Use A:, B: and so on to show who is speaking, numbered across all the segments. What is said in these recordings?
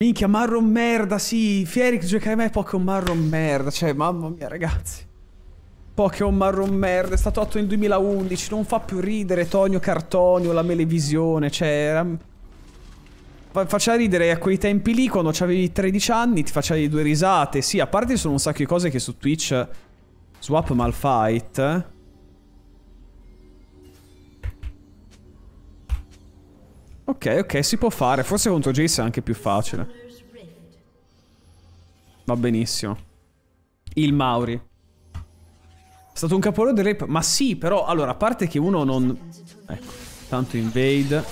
A: Minchia, Marron merda, sì. Fieric giocare mai Pokémon Marron merda. Cioè, mamma mia, ragazzi. Pokémon Marron merda, è stato atto nel 2011. Non fa più ridere Tonio Cartonio, la melevisione. Cioè, era... Faccia ridere a quei tempi lì, quando avevi 13 anni, ti facevi due risate. Sì, a parte sono un sacco di cose che su Twitch... Swap Malfight... Eh? Ok, ok, si può fare. Forse contro Jace è anche più facile. Va benissimo. Il Mauri. È stato un capolavoro del rape. Ma sì, però, allora, a parte che uno non... Ecco, tanto invade.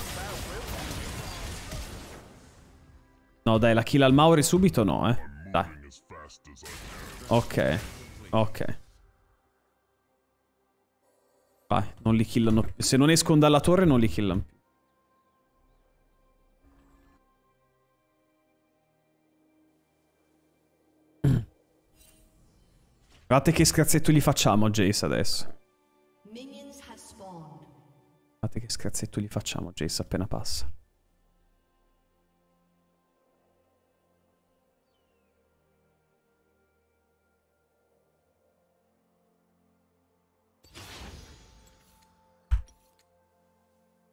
A: No, dai, la kill al Mauri subito no, eh. Dai. Ok, ok. Vai, non li killano. più. Se non escono dalla torre non li killano più. Guardate che scherzetto gli facciamo a Jace adesso. Guardate che scherzetto gli facciamo a Jace appena passa.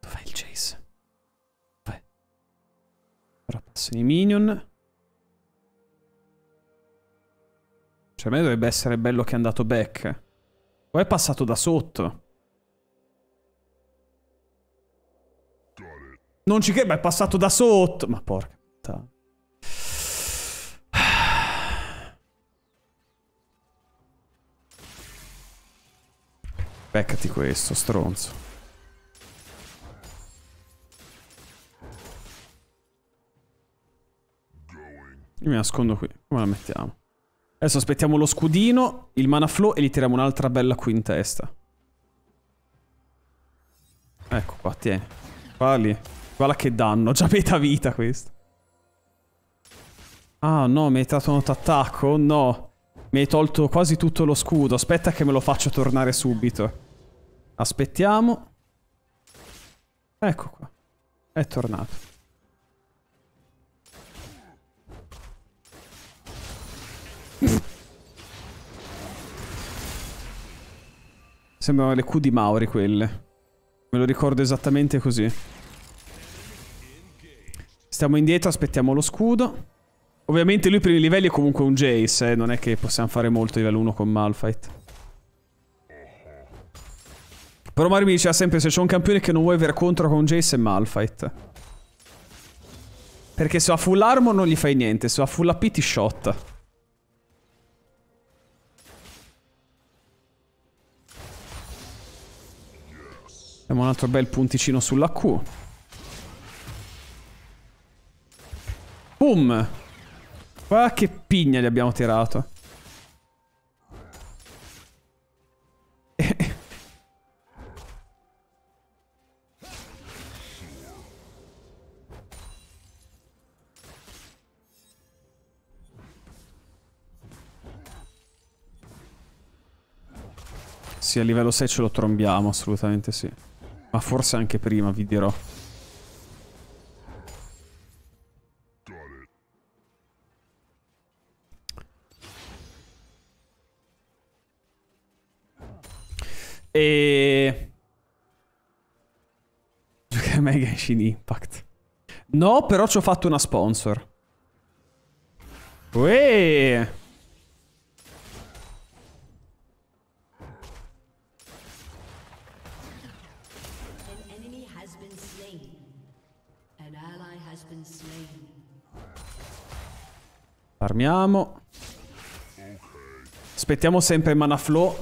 A: Dov'è il Jace? Dov'è? Ora passano i minion. Cioè a me dovrebbe essere bello che è andato back. O è passato da sotto. Non ci credo, ma è passato da sotto. Ma porca puttana. Beccati questo, stronzo. Io mi nascondo qui. Come la mettiamo? Adesso aspettiamo lo scudino, il mana flow e gli tiriamo un'altra bella qui in testa. Ecco qua, tieni. Qua Guarda che danno, già metà vita questo. Ah no, mi hai dato un attacco? No. Mi hai tolto quasi tutto lo scudo. Aspetta che me lo faccio tornare subito. Aspettiamo. Ecco qua. È tornato. Sembrano le Q di Mauri quelle. Me lo ricordo esattamente così. Stiamo indietro, aspettiamo lo scudo. Ovviamente lui per i livelli è comunque un Jace, eh? non è che possiamo fare molto livello 1 con Malfight. Però Mario mi diceva sempre se c'è un campione che non vuoi avere contro con Jace è Malfight. Perché se ha full armor non gli fai niente, se ha full AP ti shotta. Abbiamo un altro bel punticino sulla Q. Boom! Guarda che pigna gli abbiamo tirato. Sì, a livello 6 ce lo trombiamo, assolutamente sì. Ma forse anche prima, vi dirò. E... Giocare Mega Shin Impact. No, però ci ho fatto una sponsor. Uè! Farmiamo. Aspettiamo sempre mana flow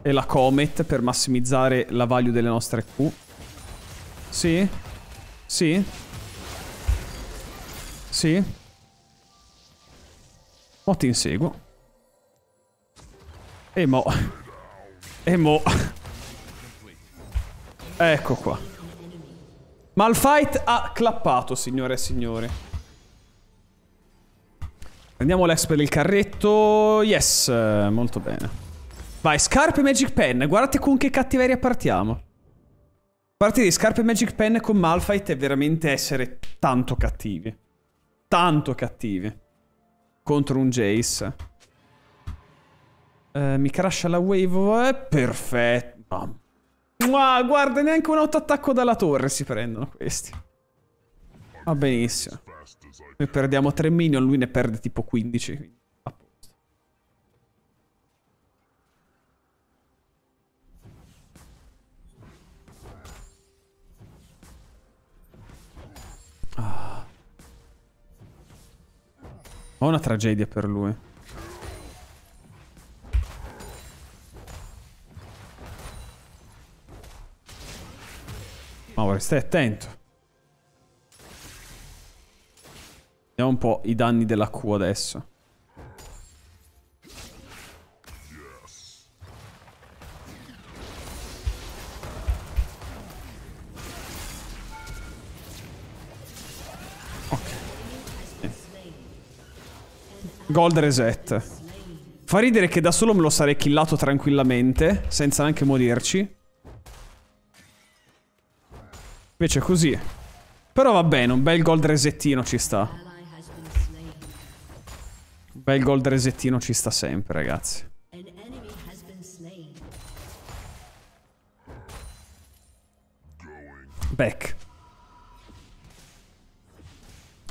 A: e la comet per massimizzare la value delle nostre Q. Sì. Sì. Sì. Mo ti inseguo. E mo... E mo... Ecco qua. Malfight ha clappato, signore e signori. Prendiamo l'ex per il carretto. Yes, molto bene. Vai, scarpe e magic pen. Guardate con che cattiveria partiamo. Partire di scarpe e magic pen con Malfight è veramente essere tanto cattivi. Tanto cattivi. Contro un Jace. Eh, mi crasha la wave. Eh, perfetto. Ma guarda, neanche un autoattacco dalla torre si prendono questi. Va benissimo. Noi perdiamo 3 minion, lui ne perde tipo 15. Ah. Ho una tragedia per lui. Ma stai attento. Vediamo un po' i danni della Q adesso. Gold reset. Fa ridere che da solo me lo sarei killato tranquillamente, senza neanche morirci. Invece così. Però va bene, un bel gold resettino ci sta. Bel gold resettino ci sta sempre, ragazzi. Back.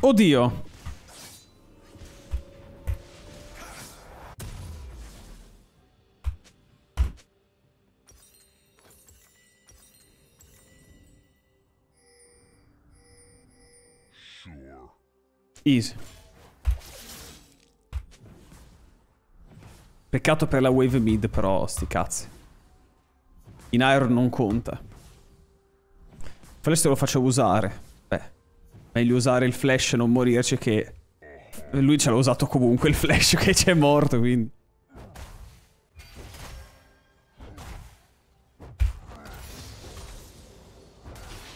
A: Oddio. Easy. Peccato per la wave mid, però sti cazzi. In iron non conta. Flash te lo faccio usare. Beh, meglio usare il flash e non morirci che... Lui ce l'ha usato comunque il flash che c'è morto, quindi...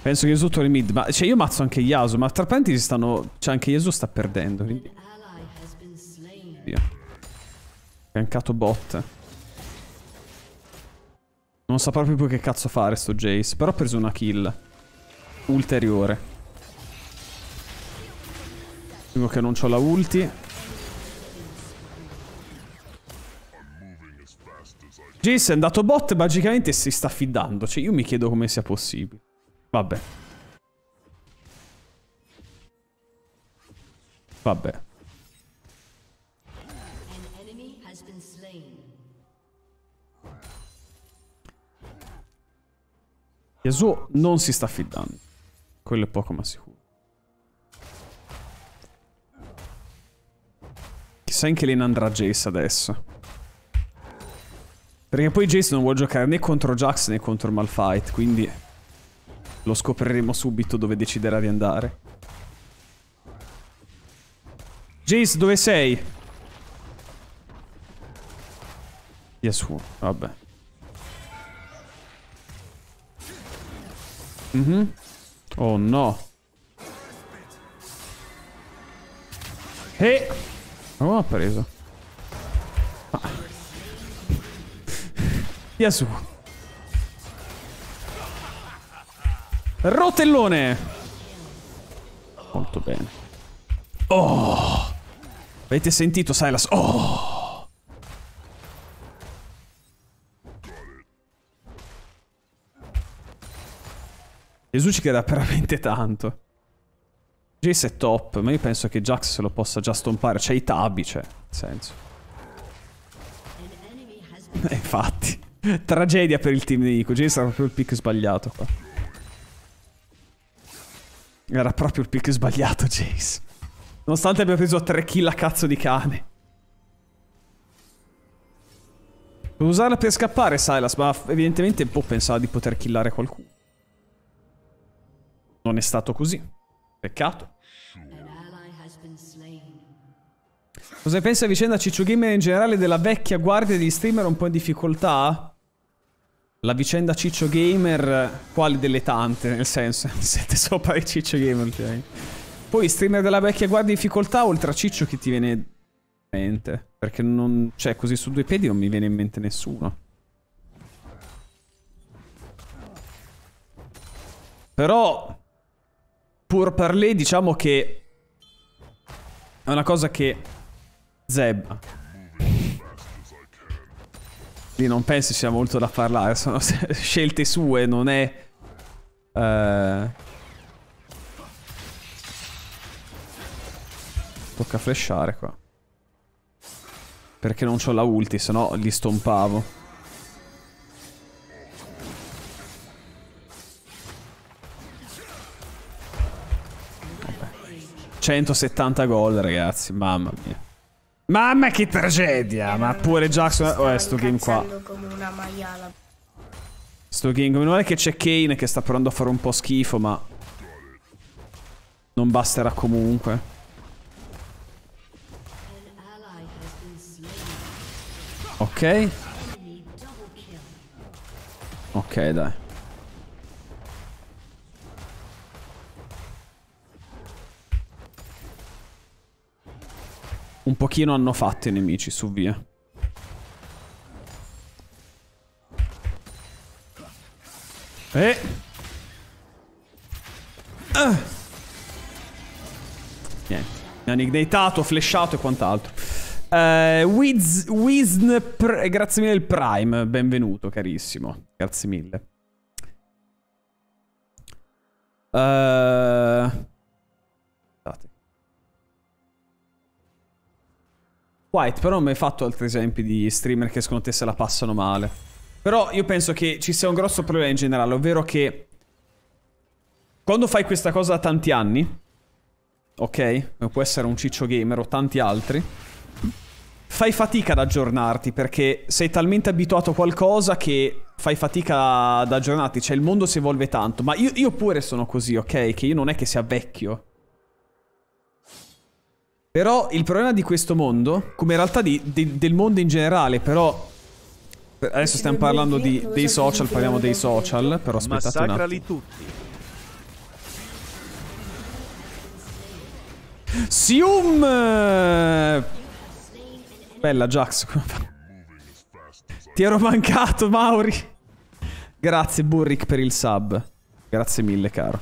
A: Penso che Yasuo torni mid, ma cioè io mazzo anche Yasuo, ma tra parentesi stanno... Cioè anche Yasuo sta perdendo, quindi... Fiancato bot. Non sa proprio più che cazzo fare sto Jace, però ho preso una kill. Ulteriore. Primo che non ho la ulti. Jace è andato bot magicamente si sta fidando. Cioè io mi chiedo come sia possibile. Vabbè. Vabbè. Yasuo non si sta affidando. Quello è poco ma sicuro. Chissà in che lane andrà Jace adesso. Perché poi Jace non vuole giocare né contro Jax né contro Malfight, quindi... Lo scopriremo subito dove deciderà di andare. Jace, dove sei? Yasuo, vabbè. Mm -hmm. Oh no. Eh, e... Oh, ha preso. Ah. Yasu. Rotellone. Molto bene. Oh. Avete sentito Silas? Oh. Gesù ci dà veramente tanto. Jace è top, ma io penso che Jax se lo possa già stompare. C'è i tabi, cioè, nel senso. Eh, infatti. Tragedia per il team di Nico. Jace era proprio il pick sbagliato qua. Era proprio il pick sbagliato, Jace. Nonostante abbia preso 3 kill a cazzo di cane. Devo usarla per scappare, Silas, ma evidentemente un po' pensava di poter killare qualcuno. Non è stato così. Peccato. Cosa pensi a vicenda Ciccio Gamer in generale della vecchia guardia di streamer un po' in difficoltà? La vicenda Ciccio Gamer, quale delle tante, nel senso, siete sopra di Ciccio Gamer ultimamente. Poi streamer della vecchia guardia in difficoltà, oltre a Ciccio che ti viene in mente? Perché non, cioè, così su due piedi non mi viene in mente nessuno. Però pur per lei diciamo che è una cosa che Zeb ah. lì non penso sia molto da parlare eh, sono scelte sue non è eh... tocca flashare qua perché non ho la ulti sennò li stompavo 170 gol, ragazzi, mamma mia. Mamma che tragedia, ma pure Jackson... Oh, è sto game qua. Sto game, meno male che c'è Kane che sta provando a fare un po' schifo, ma... Non basterà comunque. Ok. Ok, dai. un pochino hanno fatto i nemici su via. Eh. Ah. Niente. Mi hanno ignitato, flashato e quant'altro. Eh, Wiz, Wizn, eh, grazie mille il Prime, benvenuto carissimo, grazie mille. Uh, White, però non mi hai fatto altri esempi di streamer che secondo te se la passano male. Però io penso che ci sia un grosso problema in generale, ovvero che... Quando fai questa cosa da tanti anni, ok? Può essere un ciccio gamer o tanti altri. Fai fatica ad aggiornarti perché sei talmente abituato a qualcosa che fai fatica ad aggiornarti. Cioè il mondo si evolve tanto, ma io, io pure sono così, ok? Che io non è che sia vecchio. Però il problema di questo mondo, come in realtà di, di, del mondo in generale, però... Adesso stiamo parlando di, dei social, parliamo dei social, però aspettate un attimo. tutti. Sium! Bella Jax. Ti ero mancato, Mauri. Grazie Burrick per il sub. Grazie mille, caro.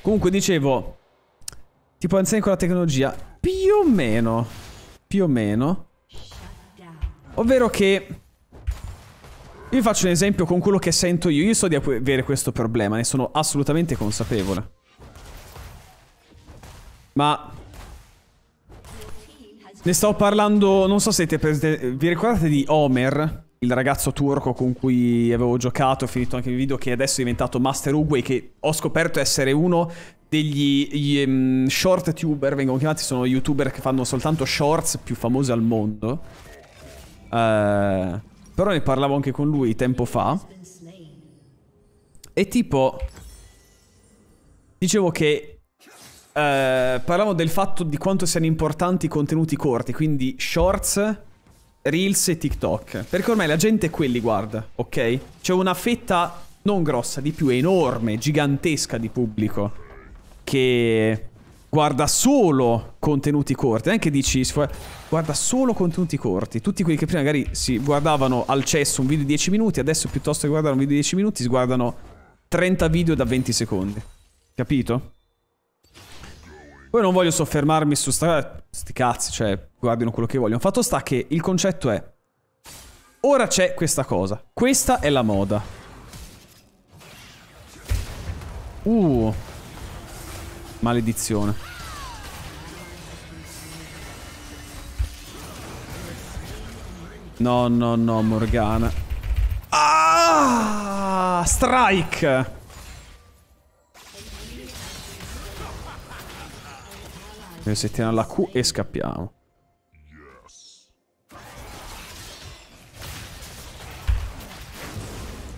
A: Comunque dicevo, Tipo anziani con la tecnologia. Più o meno. Più o meno. Ovvero che... vi faccio un esempio con quello che sento io. Io so di avere questo problema, ne sono assolutamente consapevole. Ma... Ne stavo parlando, non so se siete vi ricordate di Homer, il ragazzo turco con cui avevo giocato, ho finito anche il video che adesso è diventato Master Uguay, che ho scoperto essere uno degli gli, um, short tuber, vengono chiamati, sono youtuber che fanno soltanto shorts più famosi al mondo. Uh, però ne parlavo anche con lui tempo fa. E tipo... Dicevo che... Uh, parlavo del fatto di quanto siano importanti i contenuti corti, quindi shorts, reels e TikTok. Perché ormai la gente quelli guarda, ok? C'è una fetta non grossa, di più, enorme, gigantesca di pubblico che guarda solo contenuti corti, anche dici guarda solo contenuti corti, tutti quelli che prima magari si guardavano al cesso un video di 10 minuti, adesso piuttosto che guardare un video di 10 minuti si guardano 30 video da 20 secondi. Capito? Poi non voglio soffermarmi su sta... sti cazzi, cioè guardino quello che vogliono. Fatto sta che il concetto è ora c'è questa cosa. Questa è la moda. Uh Maledizione. No, no, no, Morgana. Ah! Strike! Noi settiamo la Q e scappiamo.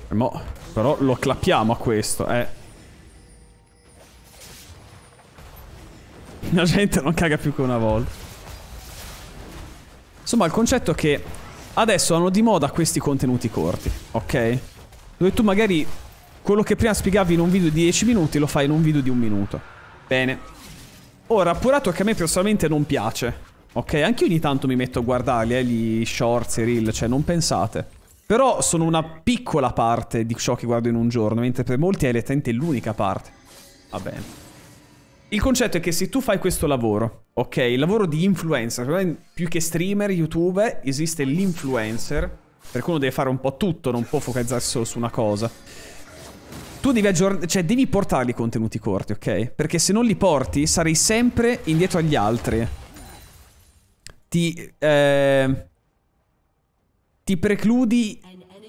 A: Eh, mo, però lo clappiamo a questo, eh. la gente non caga più che una volta. Insomma, il concetto è che adesso hanno di moda questi contenuti corti, ok? Dove tu magari quello che prima spiegavi in un video di 10 minuti lo fai in un video di un minuto. Bene. Ora, appurato che a me personalmente non piace, ok? Anche ogni tanto mi metto a guardarli, eh, gli shorts, i reel, cioè non pensate. Però sono una piccola parte di ciò che guardo in un giorno, mentre per molti è letteralmente l'unica parte. Va bene. Il concetto è che se tu fai questo lavoro, ok, il lavoro di influencer, più che streamer, youtuber, esiste l'influencer, per cui uno deve fare un po' tutto, non può focalizzarsi solo su una cosa. Tu devi aggiornare, cioè devi portare i contenuti corti, ok? Perché se non li porti sarai sempre indietro agli altri. Ti, eh, ti precludi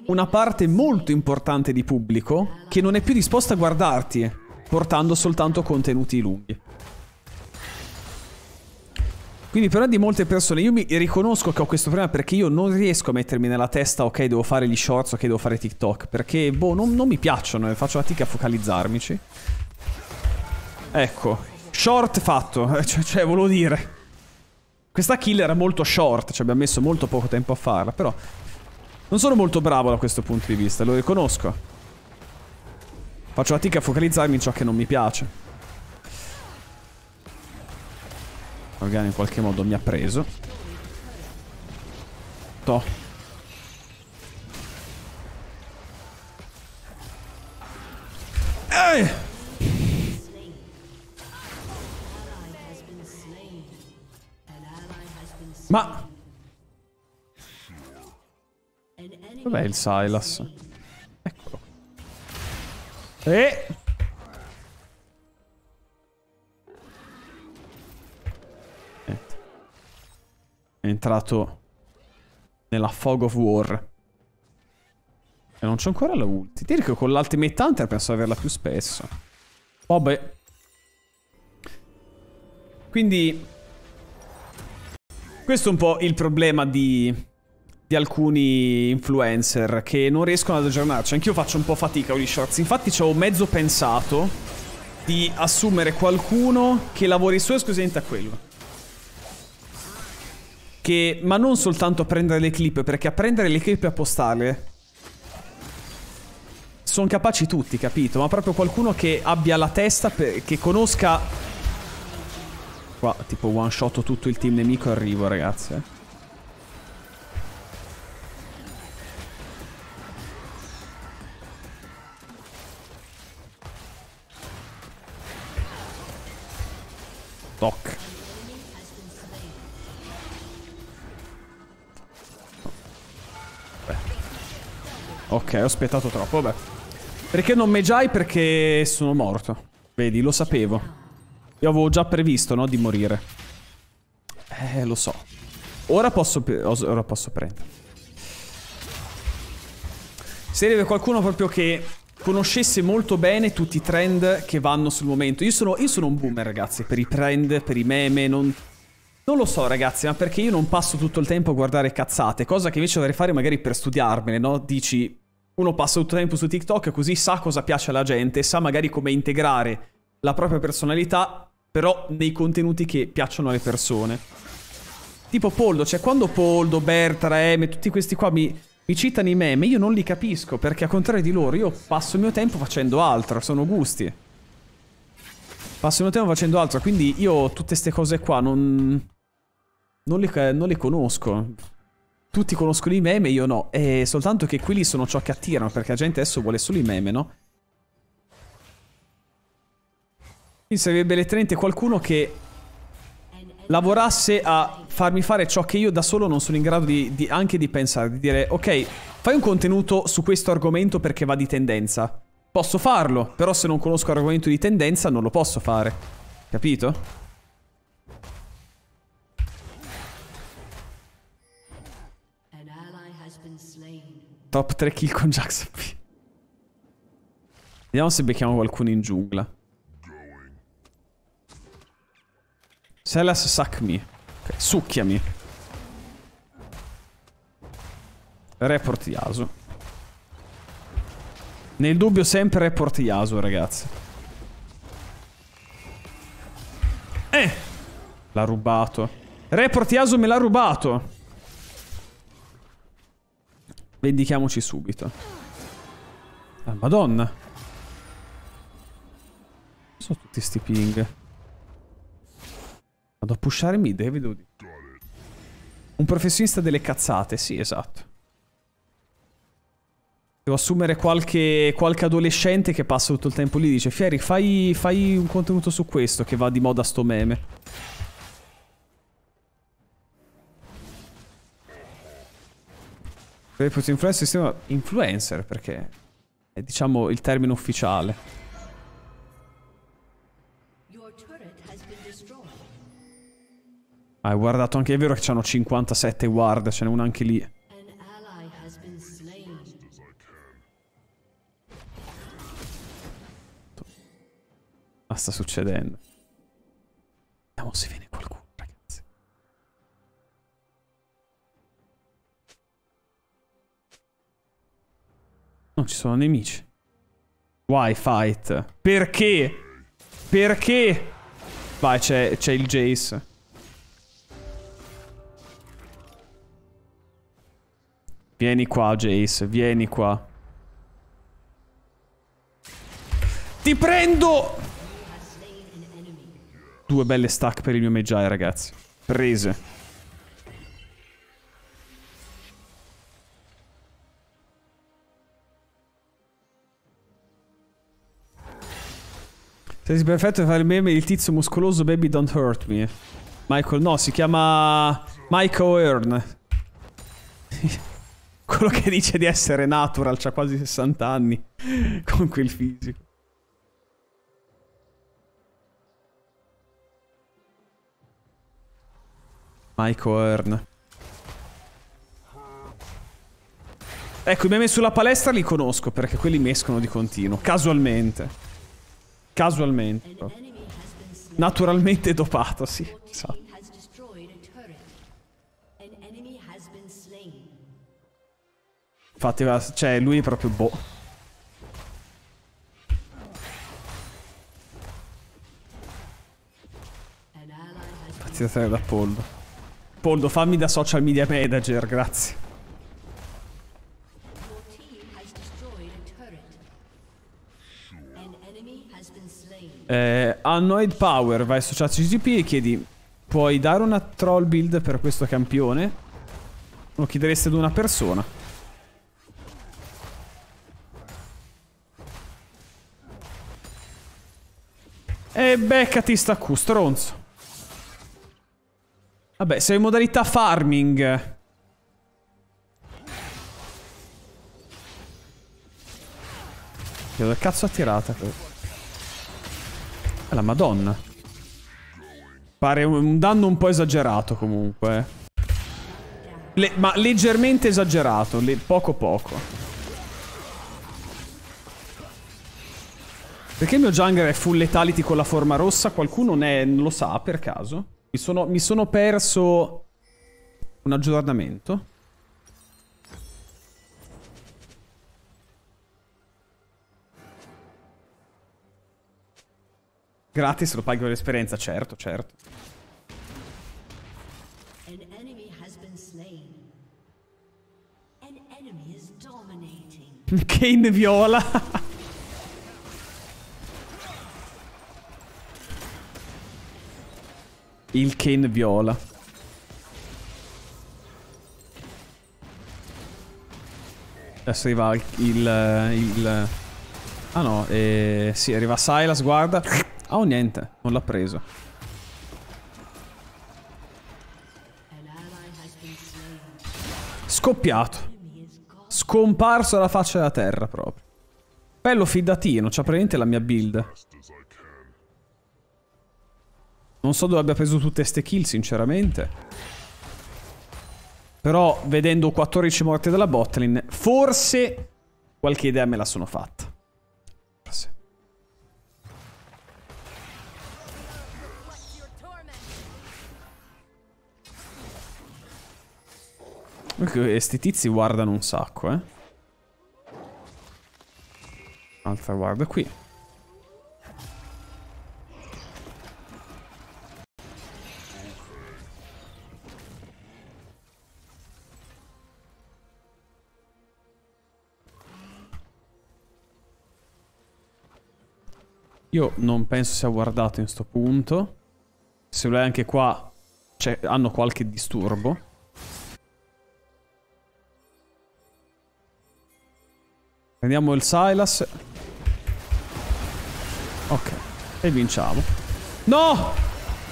A: una parte molto importante di pubblico che non è più disposta a guardarti portando soltanto contenuti lunghi. Quindi però di molte persone, io mi riconosco che ho questo problema perché io non riesco a mettermi nella testa ok devo fare gli shorts, ok devo fare TikTok, perché boh non, non mi piacciono e eh, faccio fatica a focalizzarmici. Ecco, short fatto, cioè, cioè volevo dire. Questa kill era molto short, cioè abbiamo messo molto poco tempo a farla, però non sono molto bravo da questo punto di vista, lo riconosco. Faccio fatica a focalizzarmi in ciò che non mi piace. Magari in qualche modo mi ha preso. Toh. Ehi! Ma... Dov'è il Silas? Eh! È entrato nella Fog of War. E non c'ho ancora la ulti. Direi che con l'Ultimate Hunter penso di averla più spesso. Vabbè. Quindi... Questo è un po' il problema di di alcuni influencer che non riescono ad aggiornarci. Anch'io faccio un po' fatica con gli shorts. Infatti ci ho mezzo pensato di assumere qualcuno che lavori solo esclusivamente a quello. Che, ma non soltanto a prendere le clip, perché a prendere le clip e a postarle sono capaci tutti, capito? Ma proprio qualcuno che abbia la testa, per, che conosca... Qua tipo one shot tutto il team nemico e arrivo, ragazzi. Eh. Toc. Ok, ho aspettato troppo, vabbè. Perché non meggiai? Perché sono morto. Vedi, lo sapevo. Io avevo già previsto, no, di morire. Eh, lo so. Ora posso, ora posso prendere. Se deve qualcuno proprio che conoscesse molto bene tutti i trend che vanno sul momento. Io sono, io sono un boomer, ragazzi, per i trend, per i meme, non... Non lo so ragazzi, ma perché io non passo tutto il tempo a guardare cazzate, cosa che invece dovrei fare magari per studiarmene, no? Dici, uno passa tutto il tempo su TikTok così sa cosa piace alla gente, sa magari come integrare la propria personalità, però nei contenuti che piacciono alle persone. Tipo Poldo, cioè quando Poldo, Bertra, Eme, tutti questi qua mi mi citano i meme, io non li capisco perché a contrario di loro io passo il mio tempo facendo altro, sono gusti. Passo il mio tempo facendo altro, quindi io tutte queste cose qua non... Non le, non le conosco. Tutti conoscono i meme, io no. È soltanto che quelli sono ciò che attirano, perché la gente adesso vuole solo i meme, no? Quindi sarebbe letteralmente qualcuno che lavorasse a farmi fare ciò che io da solo non sono in grado di, di, anche di pensare, di dire ok, fai un contenuto su questo argomento perché va di tendenza. Posso farlo, però se non conosco l'argomento di tendenza non lo posso fare. Capito? Top 3 kill con Jax Vediamo se becchiamo qualcuno in giungla. Selas suck me. Okay, succhiami. Report Yasu. Nel dubbio sempre report Yasu, ragazzi. Eh! L'ha rubato. Report Yasu me l'ha rubato. Vendichiamoci subito. Ah, madonna. Sono tutti sti ping. Vado a pushare mi e Un professionista delle cazzate, sì, esatto. Devo assumere qualche, qualche, adolescente che passa tutto il tempo lì e dice Fieri, fai, fai, un contenuto su questo che va di moda sto meme. Reput influencer si chiama influencer perché è diciamo il termine ufficiale. Ah, ho guardato anche, è vero che c'hanno 57 guard, ce n'è una anche lì. Ma sta succedendo? Vediamo se viene qualcuno, ragazzi. Non ci sono nemici. Why fight? Perché? Perché? Vai, c'è il Jace. Vieni qua, Jace, vieni qua. Ti prendo! Due belle stack per il mio Magi, ragazzi. Prese. Sei perfetto per fare il meme il tizio muscoloso Baby Don't Hurt Me. Michael, no, si chiama Michael Earn. quello che dice di essere natural, c'ha quasi 60 anni con quel fisico. Michael Earn. Ecco, i meme sulla palestra li conosco perché quelli mescono di continuo, casualmente. Casualmente. Naturalmente dopato, sì. Esatto. Infatti, cioè, lui è proprio boh. Pazzia da Poldo. Poldo, fammi da social media manager, grazie. Eh, Annoyed Power, vai su ChatGTP e chiedi Puoi dare una troll build per questo campione? Lo chiederesti ad una persona E beccati sta Q, stronzo. Vabbè, sei in modalità farming. Che cazzo ha tirata? la madonna. Pare un danno un po' esagerato comunque. Eh. Le ma leggermente esagerato, le poco poco. Perché il mio jungler è full letality con la forma rossa? Qualcuno ne lo sa per caso? Mi sono, mi sono perso un aggiornamento. Gratis lo paghi l'esperienza, certo, certo. Kane viola. il cane viola. Adesso arriva il... il, il ah no, eh, sì, arriva Silas, guarda. Ah, oh, niente, non l'ha preso. Scoppiato. Scomparso dalla faccia della terra proprio. Bello fidatino, c'ha praticamente la mia build. Non so dove abbia preso tutte queste kill, sinceramente. Però, vedendo 14 morti dalla botlane, forse qualche idea me la sono fatta. Forse. Questi tizi guardano un sacco, eh. Altra guarda qui. Io non penso sia guardato in sto punto. Se lo è anche qua, cioè, hanno qualche disturbo. Prendiamo il Silas. Ok, e vinciamo. No!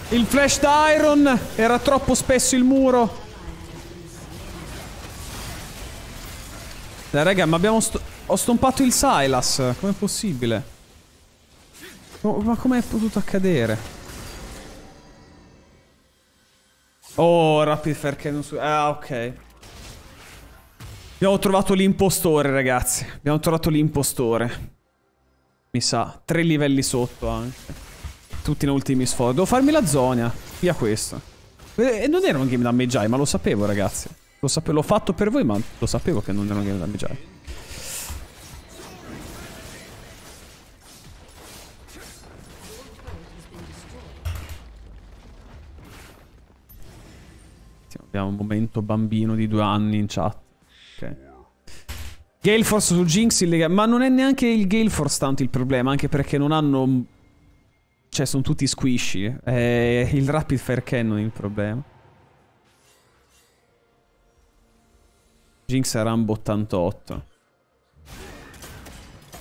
A: Il flash d'Iron era troppo spesso il muro. Dai, raga, ma abbiamo... St ho stompato il Silas. Com'è possibile? Oh, ma com'è potuto accadere? Oh, rapid fair cannon su... Ah, ok. Abbiamo trovato l'impostore, ragazzi. Abbiamo trovato l'impostore. Mi sa. Tre livelli sotto anche. Tutti in ultimi sforzi. Devo farmi la zona. Via questo. E non era un game da damage, ma lo sapevo, ragazzi. Lo sapevo. L'ho fatto per voi, ma lo sapevo che non era un game da damage. Abbiamo un momento bambino di due anni in chat. Ok. Gale Force su Jinx illegale. Ma non è neanche il Gale Force tanto il problema, anche perché non hanno... Cioè, sono tutti squishy. È eh, il Rapid Fire Cannon il problema. Jinx è Rambo 88.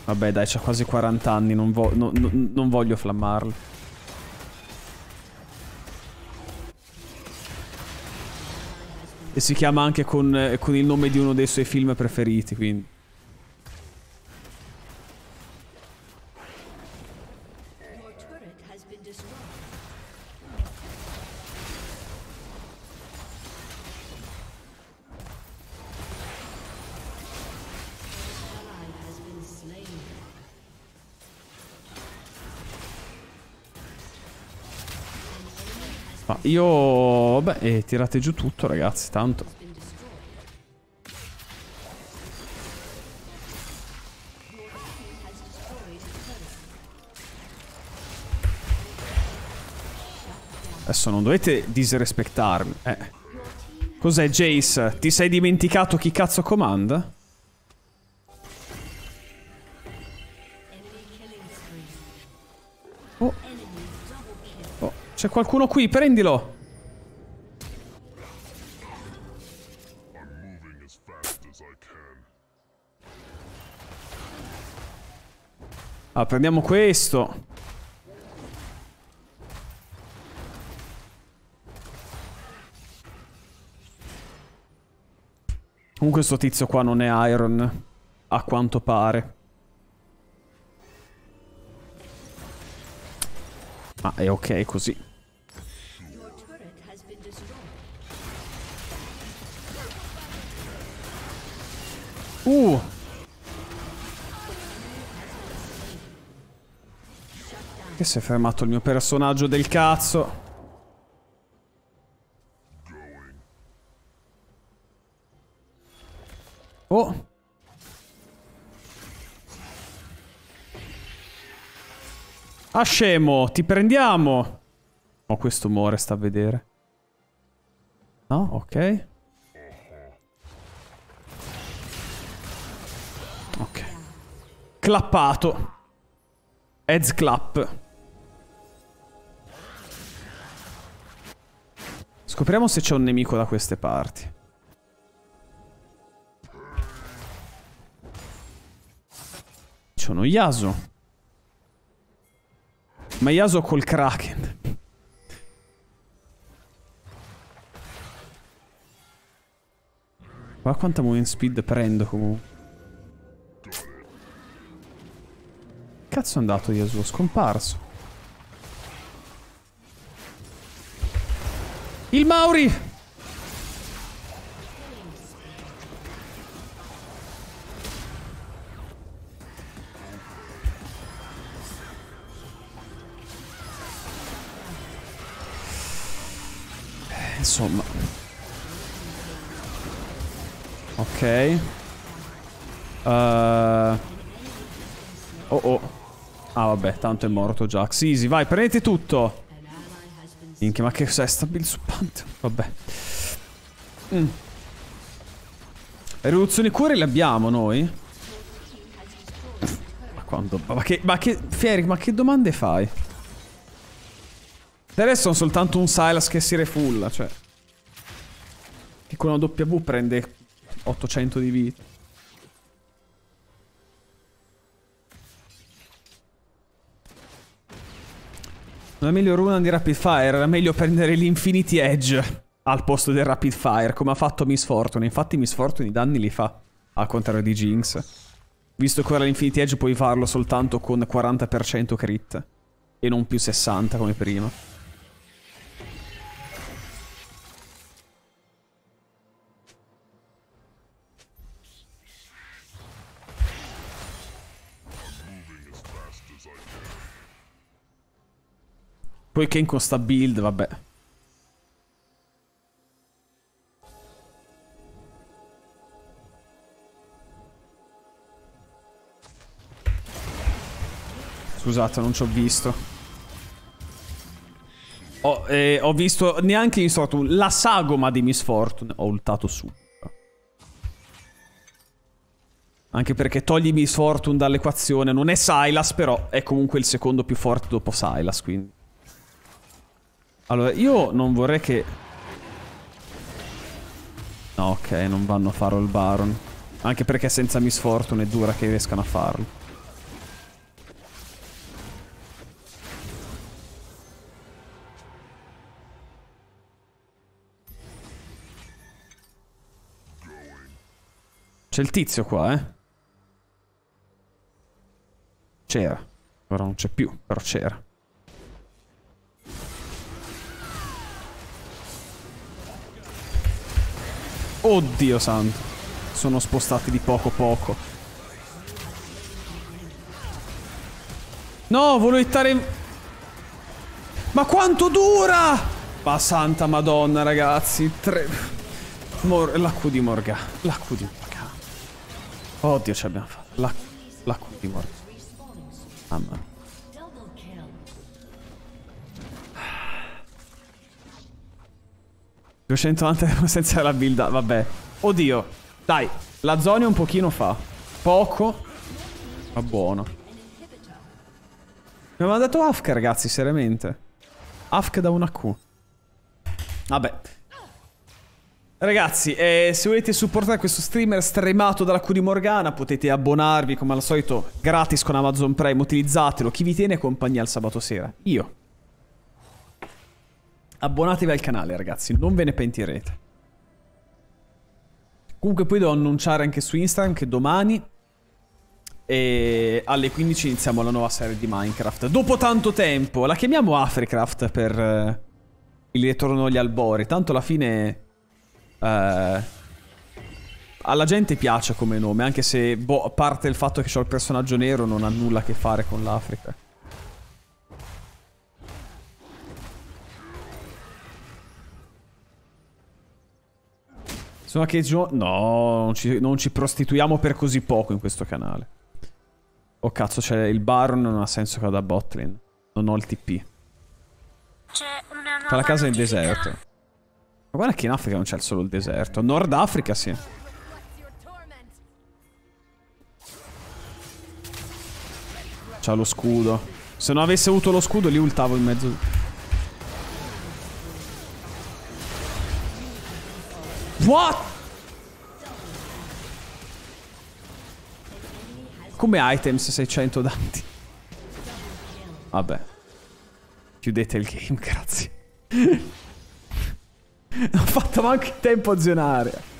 A: Vabbè, dai, c'ha quasi 40 anni, non, vo no, no, non voglio flammarlo. E si chiama anche con, eh, con il nome di uno dei suoi film preferiti, quindi. io roba e tirate giù tutto ragazzi, tanto. Adesso non dovete disrespettarmi. Eh. Cos'è Jace? Ti sei dimenticato chi cazzo comanda? Oh. Oh, c'è qualcuno qui, prendilo! Allora, prendiamo questo. Comunque sto tizio qua non è Iron, a quanto pare. Ma è ok così. Uh! Perché si è fermato il mio personaggio del cazzo? Oh! Ah scemo, ti prendiamo! Oh, questo muore, sta a vedere. No? Ok. Ok. Clappato. Heads clap. Scopriamo se c'è un nemico da queste parti. C'è uno Yasu. Ma Yasu col Kraken. Guarda quanta moving speed prendo comunque. Cazzo è andato Yasuo? Scomparso. Il Mauri! Eh, insomma Ok uh... Oh oh Ah vabbè tanto è morto Jax Easy vai prendete tutto Minchia, ma che cos'è? su suppante. Vabbè. Mm. Riduzione cuore le abbiamo noi? Ma quando... Ma che... Ma che... Fieric, ma che domande fai? E adesso sono soltanto un Silas che si refulla, cioè... Che con una W prende 800 di vita. Non è meglio run di Rapid Fire, era meglio prendere l'Infinity Edge al posto del Rapid Fire, come ha fatto Miss Fortune. Infatti Miss Fortune i danni li fa, al contrario di Jinx. Visto che ora l'Infinity Edge puoi farlo soltanto con 40% crit e non più 60 come prima. Poiché in questa build, vabbè. Scusate, non ci ho visto. Ho, eh, ho visto neanche in Misfortune. La sagoma di Miss Fortune. Ho ultato su. Anche perché togli Fortune dall'equazione. Non è Silas, però è comunque il secondo più forte dopo Silas, quindi... Allora, io non vorrei che... No, ok, non vanno a farlo il Baron. Anche perché senza misfortune è dura che riescano a farlo. C'è il tizio qua, eh. C'era. Ora non c'è più, però c'era. Oddio santo. Sono spostati di poco poco. No, volevo hittare... Ma quanto dura? Ma santa madonna, ragazzi. Tre... Mor... La Q di Morga. La Q di Morga. Oddio, ce l'abbiamo fatta. La... Q di Morga. Mamma mia. 290 senza la build, vabbè. Oddio. Dai, la zona un pochino fa. Poco, ma buono. Mi ha mandato Afk, ragazzi, seriamente. Afk da una Q. Vabbè. Ragazzi, eh, se volete supportare questo streamer stremato dalla Q di Morgana, potete abbonarvi, come al solito, gratis con Amazon Prime. Utilizzatelo. Chi vi tiene compagnia il sabato sera? Io. Abbonatevi al canale ragazzi, non ve ne pentirete. Comunque poi devo annunciare anche su Instagram che domani e eh, alle 15 iniziamo la nuova serie di Minecraft. Dopo tanto tempo, la chiamiamo Africraft per uh, il ritorno agli albori. Tanto alla fine... Uh, alla gente piace come nome, anche se boh, a parte il fatto che ho il personaggio nero non ha nulla a che fare con l'Africa. Sono anche giovani. No, non ci, non ci prostituiamo per così poco in questo canale. Oh cazzo, c'è cioè il Baron, non ha senso che vada a Botlin. Non ho il TP. Fa la casa nel deserto. Ma guarda che in Africa non c'è solo il deserto. Nord Africa sì. C'ha lo scudo. Se non avesse avuto lo scudo, li ultavo in mezzo. What? Come items 600 danni? Vabbè. Chiudete il game, grazie. non ho fatto manco il tempo a zonare.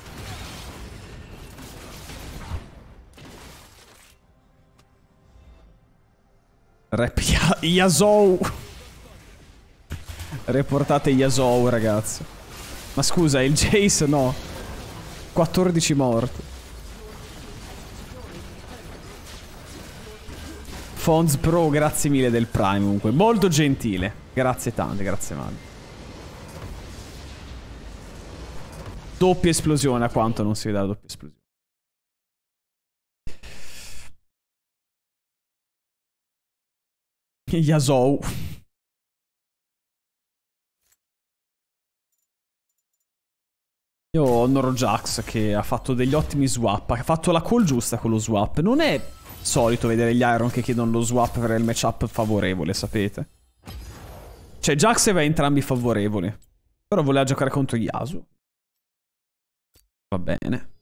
A: Rap Yasou. Reportate Yasou, ragazzi. Ma scusa, il Jace no. 14 morti. Fonz Pro, grazie mille del Prime comunque. Molto gentile. Grazie tante, grazie mille. Doppia esplosione, a quanto non si vede la doppia esplosione. Yasou. Io ho Noro Jax che ha fatto degli ottimi swap, ha fatto la call giusta con lo swap. Non è solito vedere gli Iron che chiedono lo swap per il matchup favorevole, sapete? Cioè Jax aveva entrambi favorevoli, però voleva giocare contro Yasu. Va bene.